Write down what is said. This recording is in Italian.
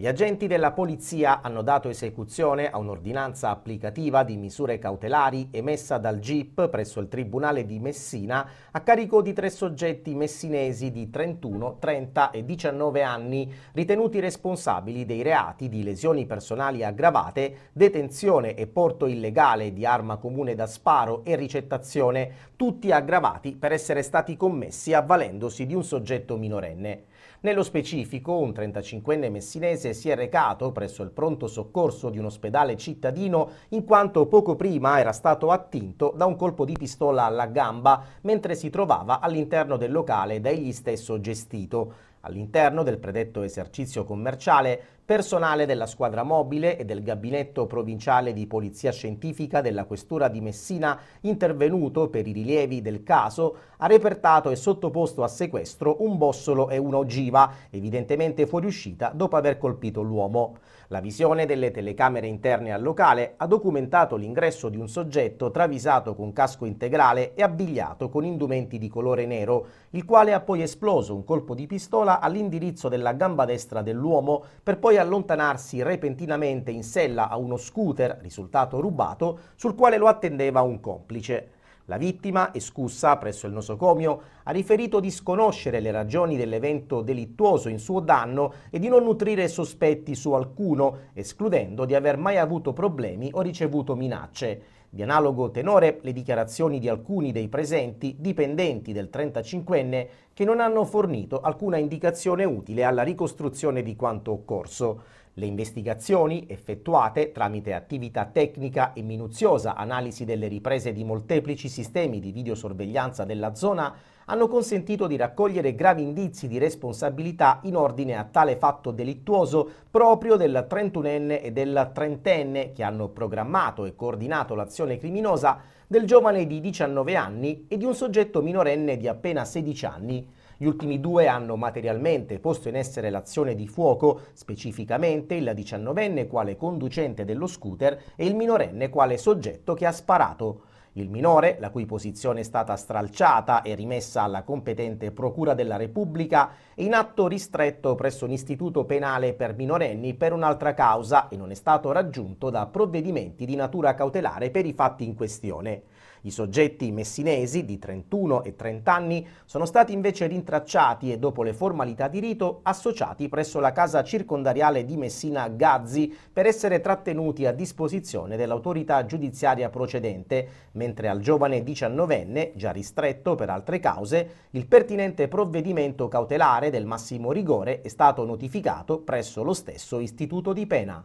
Gli agenti della polizia hanno dato esecuzione a un'ordinanza applicativa di misure cautelari emessa dal GIP presso il Tribunale di Messina a carico di tre soggetti messinesi di 31, 30 e 19 anni ritenuti responsabili dei reati di lesioni personali aggravate, detenzione e porto illegale di arma comune da sparo e ricettazione, tutti aggravati per essere stati commessi avvalendosi di un soggetto minorenne. Nello specifico, un 35enne messinese si è recato presso il pronto soccorso di un ospedale cittadino in quanto poco prima era stato attinto da un colpo di pistola alla gamba mentre si trovava all'interno del locale da egli stesso gestito. All'interno del predetto esercizio commerciale personale della squadra mobile e del gabinetto provinciale di polizia scientifica della Questura di Messina, intervenuto per i rilievi del caso, ha repertato e sottoposto a sequestro un bossolo e un'ogiva, evidentemente fuoriuscita dopo aver colpito l'uomo. La visione delle telecamere interne al locale ha documentato l'ingresso di un soggetto travisato con casco integrale e abbigliato con indumenti di colore nero, il quale ha poi esploso un colpo di pistola all'indirizzo della gamba destra dell'uomo per poi allontanarsi repentinamente in sella a uno scooter, risultato rubato, sul quale lo attendeva un complice. La vittima, escussa presso il nosocomio, ha riferito di sconoscere le ragioni dell'evento delittuoso in suo danno e di non nutrire sospetti su alcuno, escludendo di aver mai avuto problemi o ricevuto minacce. Di analogo tenore le dichiarazioni di alcuni dei presenti dipendenti del 35enne che non hanno fornito alcuna indicazione utile alla ricostruzione di quanto occorso. Le investigazioni effettuate tramite attività tecnica e minuziosa analisi delle riprese di molteplici sistemi di videosorveglianza della zona hanno consentito di raccogliere gravi indizi di responsabilità in ordine a tale fatto delittuoso proprio del 31enne e del 30enne che hanno programmato e coordinato l'azione criminosa del giovane di 19 anni e di un soggetto minorenne di appena 16 anni. Gli ultimi due hanno materialmente posto in essere l'azione di fuoco, specificamente il 19enne quale conducente dello scooter e il minorenne quale soggetto che ha sparato. Il minore, la cui posizione è stata stralciata e rimessa alla competente Procura della Repubblica, è in atto ristretto presso un istituto penale per minorenni per un'altra causa e non è stato raggiunto da provvedimenti di natura cautelare per i fatti in questione. I soggetti messinesi di 31 e 30 anni sono stati invece rintracciati e dopo le formalità di rito associati presso la casa circondariale di Messina Gazzi per essere trattenuti a disposizione dell'autorità giudiziaria procedente mentre al giovane diciannovenne, già ristretto per altre cause, il pertinente provvedimento cautelare del massimo rigore è stato notificato presso lo stesso istituto di pena.